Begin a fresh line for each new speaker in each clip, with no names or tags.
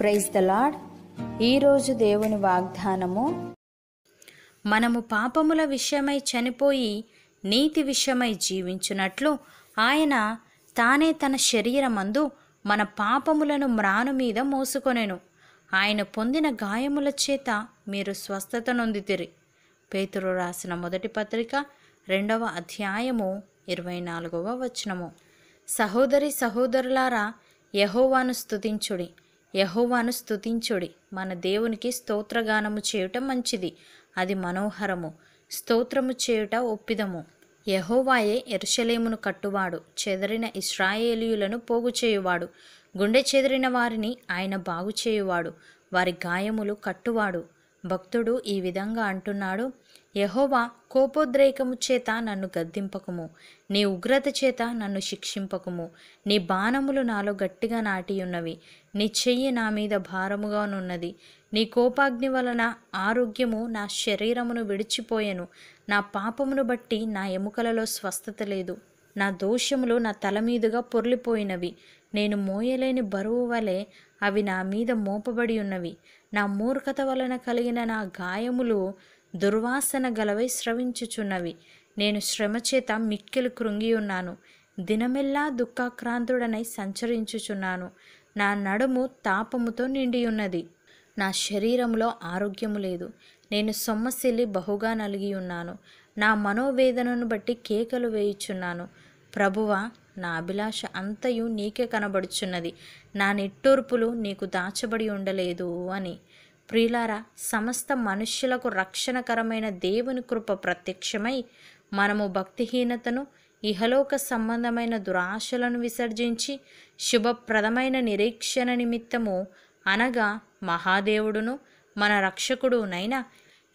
praise the lord ఈరోజు దేవుని వాగ్దానము మనము పాపముల విషయమై చనిపోయి నీతి విషయమై జీవించున్నట్లు ఆయన తానే తన శరీరమందు మన పాపములను మ్రాను మీద మోసుకొనెను ఆయన పొందిన గాయముల చేత మీరు స్వస్థత నొందితిరి పేతురు రాసిన మొదటి పత్రిక రెండవ అధ్యాయము ఇరవై నాలుగవ వచనము సహోదరి సహోదరులారా యహోవాను స్తుతించుడి యహోవాను స్తుతించుడి మన దేవునికి స్తోత్రగానము చేయుట మంచిది అది మనోహరము స్తోత్రము చేయుట ఒప్పిదము యహోవాయే ఎరుషలేమును కట్టువాడు చెదరిన ఇస్రాయేలీయులను పోగు చేయువాడు గుండె చెదిరిన వారిని ఆయన బాగు చేయువాడు వారి గాయములు కట్టువాడు భక్తుడు ఈ విధంగా అంటున్నాడు యహోవా కోపోద్రేకము చేత నన్ను గద్దింపకము నీ ఉగ్రత చేత నన్ను శిక్షింపకము నీ బాణములు నాలో గట్టిగా నాటి ఉన్నవి నీ చెయ్యి నా మీద భారముగానున్నది నీ కోపాగ్ని వలన ఆరోగ్యము నా శరీరమును విడిచిపోయెను నా పాపమును బట్టి నా ఎముకలలో స్వస్థత లేదు నా దోషములు నా తల మీదుగా పొర్లిపోయినవి నేను మోయలేని బరువు వలె అవి నా మీద మోపబడి ఉన్నవి నా మూర్ఖత వలన కలిగిన నా గాయములు దుర్వాసన గలవై స్రవించుచున్నవి నేను శ్రమ చేత మిక్కిలు కృంగి ఉన్నాను దినమెల్లా దుఃఖాక్రాంతుడనై సంచరించుచున్నాను నా నడుము తాపముతో నిండి ఉన్నది నా శరీరంలో ఆరోగ్యము లేదు నేను సొమ్మసిల్లి బహుగా నలిగి ఉన్నాను నా మనోవేదనను బట్టి కేకలు వేయుచున్నాను ప్రభువా నా అభిలాష అంతయు నీకే కనబడుచున్నది నా నిట్టూర్పులు నీకు దాచబడి ఉండలేదు అని ప్రియులారా సమస్త మనుష్యులకు రక్షణకరమైన దేవుని కృప ప్రత్యక్షమై మనము భక్తిహీనతను ఇహలోక సంబంధమైన దురాశలను విసర్జించి శుభప్రదమైన నిరీక్షణ నిమిత్తము అనగా మహాదేవుడును మన రక్షకుడునైనా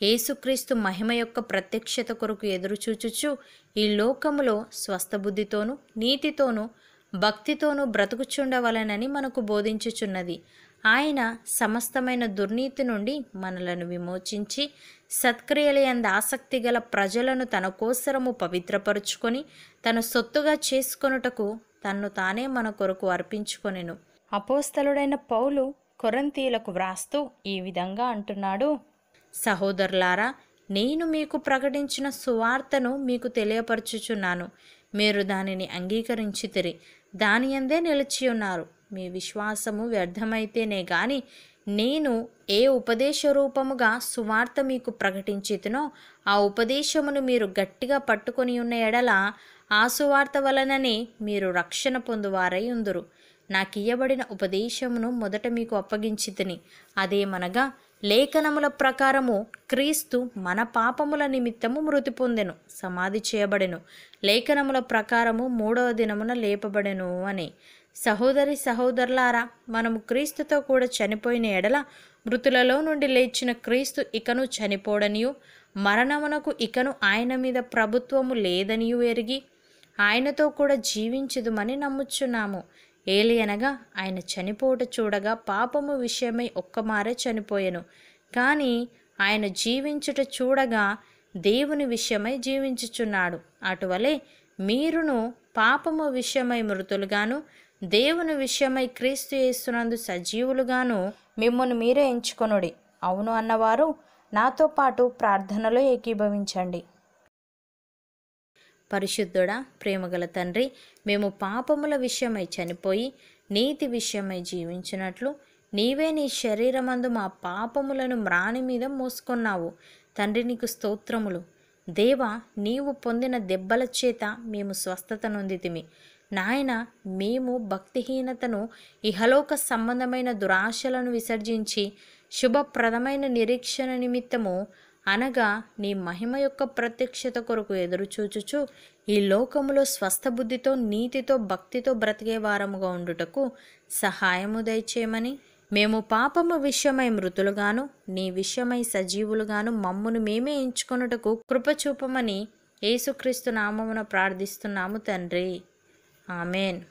ఏసుక్రీస్తు మహిమ యొక్క ప్రత్యక్షత కొరకు ఎదురుచూచుచు ఈ లోకములో స్వస్థబుద్ధితోనూ నీతితోనూ భక్తితోనూ బ్రతుకుచుండవలనని మనకు బోధించుచున్నది ఆయన సమస్తమైన దుర్నీతి నుండి మనలను విమోచించి సత్క్రియలయంద ఆసక్తి గల ప్రజలను తన కోసరము పవిత్రపరుచుకొని తన సొత్తుగా చేసుకొనుటకు తన్ను తానే మన కొరకు అర్పించుకొనెను అపోస్తలుడైన పౌలు కొరంతీలకు వ్రాస్తూ ఈ విధంగా అంటున్నాడు సహోదరులారా నేను మీకు ప్రకటించిన సువార్తను మీకు తెలియపరచుచున్నాను మీరు దానిని తిరి దాని అందే నిలిచి ఉన్నారు మీ విశ్వాసము వ్యర్థమైతేనే గాని నేను ఏ ఉపదేశ రూపముగా సువార్త మీకు ప్రకటించితినో ఆ ఉపదేశమును మీరు గట్టిగా పట్టుకొని ఉన్న ఎడల ఆ సువార్త వలననే మీరు రక్షణ పొందువారై ఉందురు నాకు ఇయ్యబడిన ఉపదేశమును మొదట మీకు అప్పగించితిని అదేమనగా లేఖనముల ప్రకారము క్రీస్తు మన పాపముల నిమిత్తము మృతి పొందెను సమాధి చేయబడెను లేఖనముల ప్రకారము మూడవ దినమున లేపబడెను అని సహోదరి సహోదరులారా మనము క్రీస్తుతో కూడా చనిపోయిన ఎడల మృతులలో నుండి లేచిన క్రీస్తు ఇకను చనిపోడనియు మరణమునకు ఇకను ఆయన మీద ప్రభుత్వము లేదనియు ఎరిగి ఆయనతో కూడా జీవించదుమని నమ్ముచున్నాము ఏలియనగా ఆయన చనిపోట చూడగా పాపము విషయమై ఒక్కమారే చనిపోయెను కానీ ఆయన జీవించుట చూడగా దేవుని విషయమై జీవించుచున్నాడు అటువలే మీరును పాపము విషయమై మృతులుగాను దేవుని విషయమై క్రీస్తు చేస్తున్నందు సజీవులుగాను మిమ్మల్ని మీరే ఎంచుకొనుడి అవును అన్నవారు నాతో పాటు ప్రార్థనలో ఏకీభవించండి పరిశుద్ధుడా ప్రేమగల తండ్రి మేము పాపముల విషయమై చనిపోయి నీతి విషయమై జీవించినట్లు నీవే నీ శరీరమందు మా పాపములను మ్రాణి మీద మోసుకున్నావు తండ్రి నీకు స్తోత్రములు దేవ నీవు పొందిన దెబ్బల చేత మేము స్వస్థత నొందితిమి నాయన మేము భక్తిహీనతను ఇహలోక సంబంధమైన దురాశలను విసర్జించి శుభప్రదమైన నిరీక్షణ నిమిత్తము అనగా నీ మహిమ యొక్క ప్రత్యక్షత కొరకు ఎదురుచూచుచు ఈ లోకములో స్వస్థబుద్ధితో నీతితో భక్తితో బ్రతికే వారముగా ఉండుటకు సహాయము దయచేయమని మేము పాపము విషయమై మృతులుగాను నీ విషయమై సజీవులుగాను మమ్మును మేమే ఎంచుకొనుటకు కృపచూపమని యేసుక్రీస్తు నామమున ప్రార్థిస్తున్నాము తండ్రి ఆమెన్